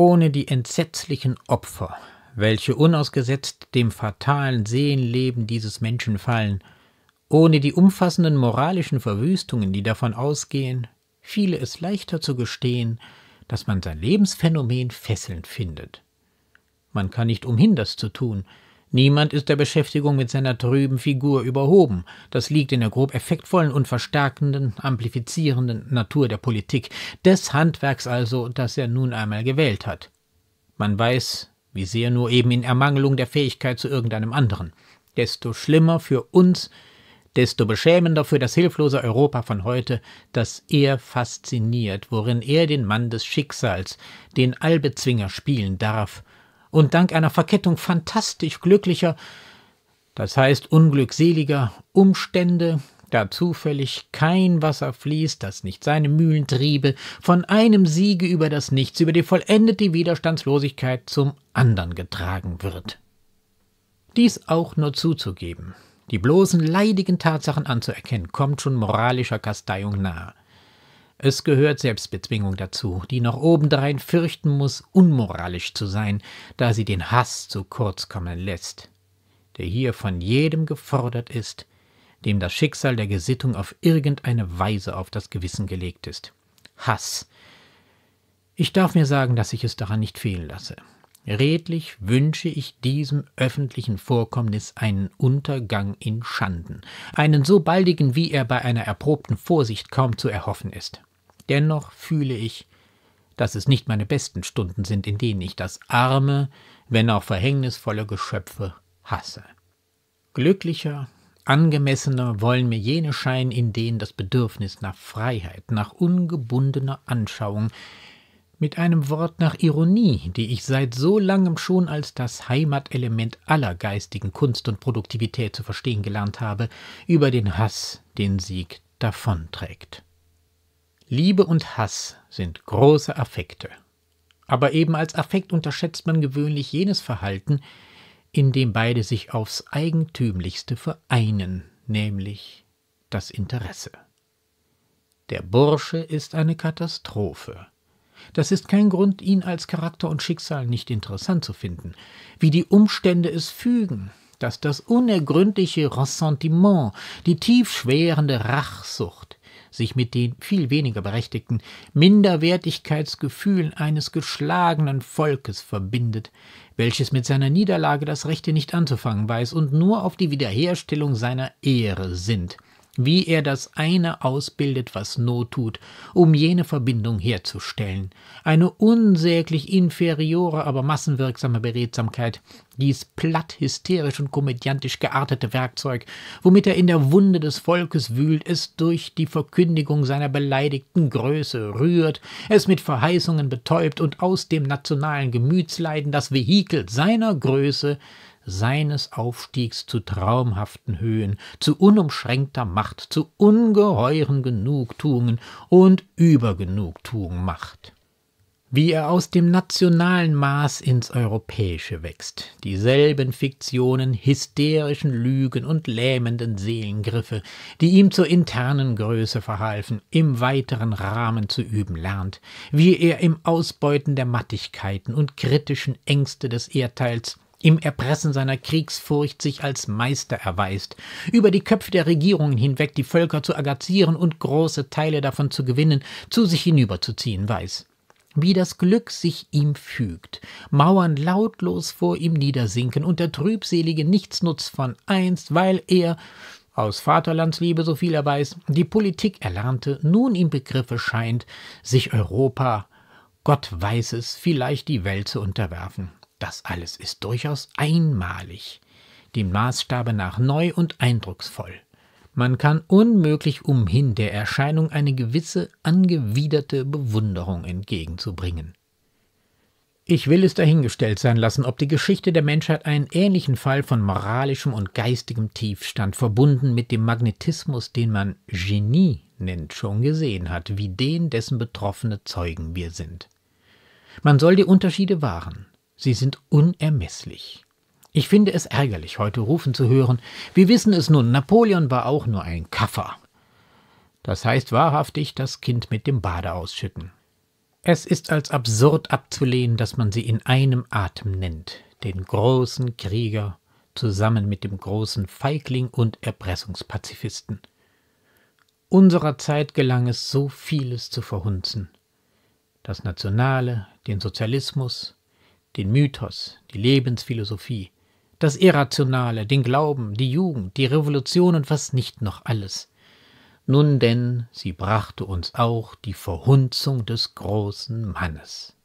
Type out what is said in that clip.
Ohne die entsetzlichen Opfer, welche unausgesetzt dem fatalen Seelenleben dieses Menschen fallen, ohne die umfassenden moralischen Verwüstungen, die davon ausgehen, fiele es leichter zu gestehen, dass man sein Lebensphänomen fesselnd findet. Man kann nicht umhin, das zu tun, Niemand ist der Beschäftigung mit seiner trüben Figur überhoben. Das liegt in der grob effektvollen und verstärkenden, amplifizierenden Natur der Politik, des Handwerks also, das er nun einmal gewählt hat. Man weiß, wie sehr nur eben in Ermangelung der Fähigkeit zu irgendeinem anderen. Desto schlimmer für uns, desto beschämender für das hilflose Europa von heute, dass er fasziniert, worin er den Mann des Schicksals, den Allbezwinger spielen darf – und dank einer Verkettung fantastisch glücklicher, das heißt unglückseliger Umstände, da zufällig kein Wasser fließt, das nicht seine Mühlen triebe, von einem Siege über das Nichts, über die vollendete Widerstandslosigkeit zum anderen getragen wird. Dies auch nur zuzugeben, die bloßen leidigen Tatsachen anzuerkennen, kommt schon moralischer Kasteiung nahe. Es gehört Selbstbezwingung dazu, die noch obendrein fürchten muss, unmoralisch zu sein, da sie den Hass zu kurz kommen lässt, der hier von jedem gefordert ist, dem das Schicksal der Gesittung auf irgendeine Weise auf das Gewissen gelegt ist. Hass. Ich darf mir sagen, dass ich es daran nicht fehlen lasse. Redlich wünsche ich diesem öffentlichen Vorkommnis einen Untergang in Schanden, einen so baldigen, wie er bei einer erprobten Vorsicht kaum zu erhoffen ist. Dennoch fühle ich, dass es nicht meine besten Stunden sind, in denen ich das arme, wenn auch verhängnisvolle Geschöpfe hasse. Glücklicher, angemessener wollen mir jene scheinen, in denen das Bedürfnis nach Freiheit, nach ungebundener Anschauung, mit einem Wort nach Ironie, die ich seit so langem schon als das Heimatelement aller geistigen Kunst und Produktivität zu verstehen gelernt habe, über den Hass den Sieg davonträgt. Liebe und Hass sind große Affekte. Aber eben als Affekt unterschätzt man gewöhnlich jenes Verhalten, in dem beide sich aufs eigentümlichste vereinen, nämlich das Interesse. Der Bursche ist eine Katastrophe. Das ist kein Grund, ihn als Charakter und Schicksal nicht interessant zu finden. Wie die Umstände es fügen, dass das unergründliche Ressentiment, die tiefschwerende Rachsucht, sich mit den viel weniger berechtigten Minderwertigkeitsgefühlen eines geschlagenen Volkes verbindet, welches mit seiner Niederlage das Rechte nicht anzufangen weiß und nur auf die Wiederherstellung seiner Ehre sinnt wie er das eine ausbildet, was Not tut, um jene Verbindung herzustellen. Eine unsäglich inferiore, aber massenwirksame Beredsamkeit, dies platt, hysterisch und komödiantisch geartete Werkzeug, womit er in der Wunde des Volkes wühlt, es durch die Verkündigung seiner beleidigten Größe rührt, es mit Verheißungen betäubt und aus dem nationalen Gemütsleiden das Vehikel seiner Größe, seines Aufstiegs zu traumhaften Höhen, zu unumschränkter Macht, zu ungeheuren Genugtuungen und Übergenugtuungen macht. Wie er aus dem nationalen Maß ins europäische wächst, dieselben Fiktionen, hysterischen Lügen und lähmenden Seelengriffe, die ihm zur internen Größe verhalfen, im weiteren Rahmen zu üben lernt, wie er im Ausbeuten der Mattigkeiten und kritischen Ängste des Erdteils im Erpressen seiner Kriegsfurcht sich als Meister erweist, über die Köpfe der Regierungen hinweg die Völker zu agazieren und große Teile davon zu gewinnen, zu sich hinüberzuziehen weiß. Wie das Glück sich ihm fügt, Mauern lautlos vor ihm niedersinken und der trübselige Nichtsnutz von einst, weil er, aus Vaterlandsliebe, so viel er weiß, die Politik erlernte, nun im Begriffe scheint, sich Europa, Gott weiß es, vielleicht die Welt zu unterwerfen. Das alles ist durchaus einmalig, dem Maßstabe nach neu und eindrucksvoll. Man kann unmöglich umhin, der Erscheinung eine gewisse angewiderte Bewunderung entgegenzubringen. Ich will es dahingestellt sein lassen, ob die Geschichte der Menschheit einen ähnlichen Fall von moralischem und geistigem Tiefstand verbunden mit dem Magnetismus, den man Genie nennt, schon gesehen hat, wie den, dessen betroffene Zeugen wir sind. Man soll die Unterschiede wahren. Sie sind unermesslich. Ich finde es ärgerlich, heute rufen zu hören, wir wissen es nun, Napoleon war auch nur ein Kaffer. Das heißt wahrhaftig, das Kind mit dem Bade ausschütten. Es ist als absurd abzulehnen, dass man sie in einem Atem nennt, den großen Krieger zusammen mit dem großen Feigling und Erpressungspazifisten. Unserer Zeit gelang es, so vieles zu verhunzen. Das Nationale, den Sozialismus, den Mythos, die Lebensphilosophie, das Irrationale, den Glauben, die Jugend, die Revolution und was nicht noch alles. Nun denn, sie brachte uns auch die Verhunzung des großen Mannes.